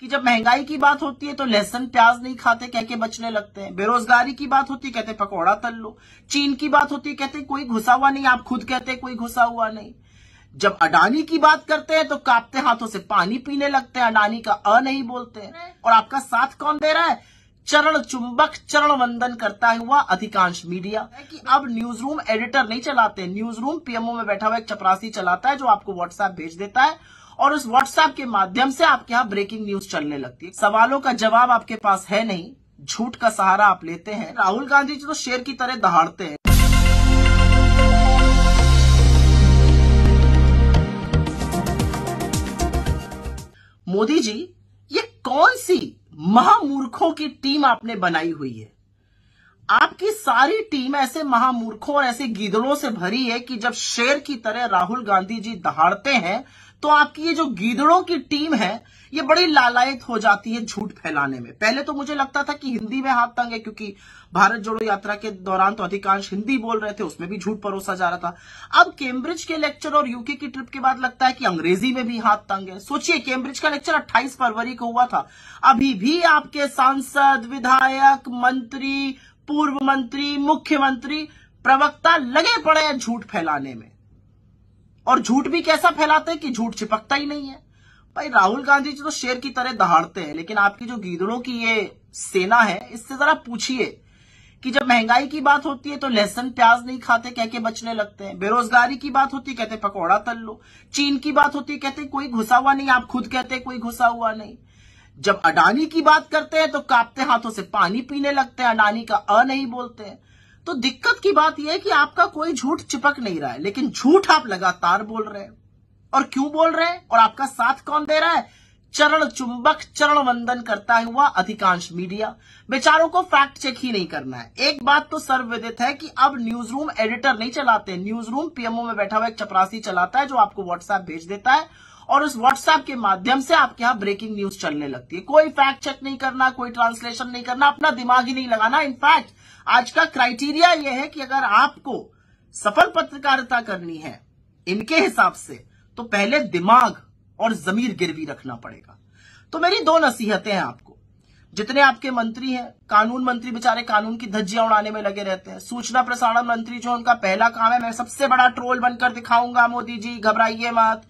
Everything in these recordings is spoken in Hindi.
कि जब महंगाई की बात होती है तो लहसन प्याज नहीं खाते कह के बचने लगते हैं बेरोजगारी की बात होती है कहते पकौड़ा तल लो चीन की बात होती है कहते कोई घुसा हुआ नहीं आप खुद कहते कोई घुसा हुआ नहीं जब अडानी की बात करते हैं तो कांपते हाथों से पानी पीने लगते हैं अडानी का अ नहीं बोलते हैं और आपका साथ कौन दे रहा है चरण चुंबक चरण वंदन करता हुआ अधिकांश मीडिया कि अब न्यूज रूम एडिटर नहीं चलाते न्यूज रूम पीएमओ में बैठा हुआ एक चपरासी चलाता है जो आपको व्हाट्सएप भेज देता है और उस व्हाट्सएप के माध्यम से आपके यहाँ ब्रेकिंग न्यूज चलने लगती है सवालों का जवाब आपके पास है नहीं झूठ का सहारा आप लेते हैं राहुल गांधी जी तो शेर की तरह दहाड़ते हैं मोदी जी ये कौन सी महामूर्खों की टीम आपने बनाई हुई है आपकी सारी टीम ऐसे महामूर्खों और ऐसे गिदड़ों से भरी है कि जब शेर की तरह राहुल गांधी जी दहाड़ते हैं तो आपकी ये जो गीदड़ों की टीम है ये बड़ी लालायत हो जाती है झूठ फैलाने में पहले तो मुझे लगता था कि हिंदी में हाथ तंग है क्योंकि भारत जोड़ो यात्रा के दौरान तो अधिकांश हिंदी बोल रहे थे उसमें भी झूठ परोसा जा रहा था अब कैम्ब्रिज के लेक्चर और यूके की ट्रिप के बाद लगता है कि अंग्रेजी में भी हाथ तंग है सोचिए कैम्ब्रिज का लेक्चर अट्ठाईस फरवरी को हुआ था अभी भी आपके सांसद विधायक मंत्री पूर्व मंत्री मुख्यमंत्री प्रवक्ता लगे पड़े हैं झूठ फैलाने में और झूठ भी कैसा फैलाते हैं कि झूठ छिपकता ही नहीं है भाई राहुल गांधी जी तो शेर की तरह दहाड़ते हैं लेकिन आपकी जो गीदड़ों की ये सेना है इससे जरा पूछिए कि जब महंगाई की बात होती है तो लहसन प्याज नहीं खाते कह के बचने लगते हैं बेरोजगारी की बात होती है कहते पकौड़ा तल लो चीन की बात होती है कहते कोई घुसा हुआ नहीं आप खुद कहते कोई घुसा हुआ नहीं जब अडानी की बात करते हैं तो कांपते हाथों से पानी पीने लगते हैं अडानी का अ नहीं बोलते हैं तो दिक्कत की बात यह है कि आपका कोई झूठ चिपक नहीं रहा है लेकिन झूठ आप लगातार बोल रहे हैं और क्यों बोल रहे हैं और आपका साथ कौन दे रहा है चरण चुंबक चरण वंदन करता हुआ अधिकांश मीडिया बेचारों को फैक्ट चेक ही नहीं करना है एक बात तो सर्वविदित है कि अब न्यूज रूम एडिटर नहीं चलाते न्यूज रूम पीएमओ में बैठा हुआ एक चपरासी चलाता है जो आपको व्हाट्सएप भेज देता है और उस व्हाट्सएप के माध्यम से आपके यहाँ ब्रेकिंग न्यूज चलने लगती है कोई फैक्ट चेक नहीं करना कोई ट्रांसलेशन नहीं करना अपना दिमाग ही नहीं लगाना इनफैक्ट आज का क्राइटेरिया यह है कि अगर आपको सफल पत्रकारिता करनी है इनके हिसाब से तो पहले दिमाग और जमीर गिरवी रखना पड़ेगा तो मेरी दो नसीहतें हैं आपको जितने आपके मंत्री हैं कानून मंत्री बेचारे कानून की धज्जियां उड़ाने में लगे रहते हैं सूचना प्रसारण मंत्री जो उनका पहला काम है मैं सबसे बड़ा ट्रोल बनकर दिखाऊंगा मोदी जी घबराइए मत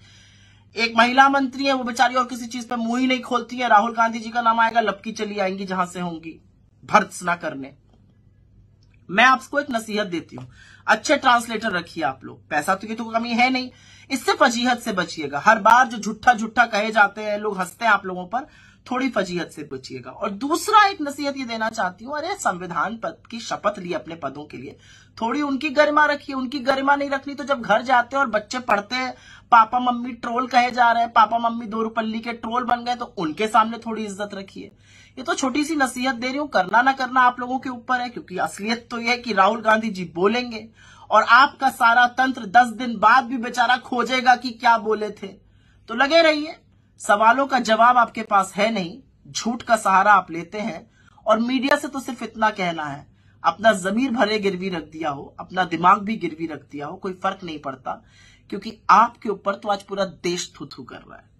एक महिला मंत्री है वो बेचारी और किसी चीज पे मुंह ही नहीं खोलती है राहुल गांधी जी का नाम आएगा लपकी चली आएंगी जहां से होंगी भर्त्सना करने मैं आपको एक नसीहत देती हूं अच्छे ट्रांसलेटर रखिए आप लोग पैसा तो की तो कमी है नहीं इससे फजीहत से बचिएगा हर बार जो झुठा झुट्ठा कहे जाते हैं लोग हंसते हैं आप लोगों पर थोड़ी फजीहत से बचिएगा और दूसरा एक नसीहत ये देना चाहती हूँ अरे संविधान पद की शपथ ली अपने पदों के लिए थोड़ी उनकी गरिमा रखिए उनकी गरिमा नहीं रखनी तो जब घर जाते हैं और बच्चे पढ़ते हैं पापा मम्मी ट्रोल कहे जा रहे हैं पापा मम्मी दो रुपल्ली के ट्रोल बन गए तो उनके सामने थोड़ी इज्जत रखिए ये तो छोटी सी नसीहत दे रही हूँ करना ना करना आप लोगों के ऊपर है क्योंकि असलियत तो यह है कि राहुल गांधी जी बोलेंगे और आपका सारा तंत्र दस दिन बाद भी बेचारा खोजेगा कि क्या बोले थे तो लगे रहिए सवालों का जवाब आपके पास है नहीं झूठ का सहारा आप लेते हैं और मीडिया से तो सिर्फ इतना कहना है अपना जमीर भरे गिरवी रख दिया हो अपना दिमाग भी गिरवी रख दिया हो कोई फर्क नहीं पड़ता क्योंकि आपके ऊपर तो आज पूरा देश थू थू कर रहा है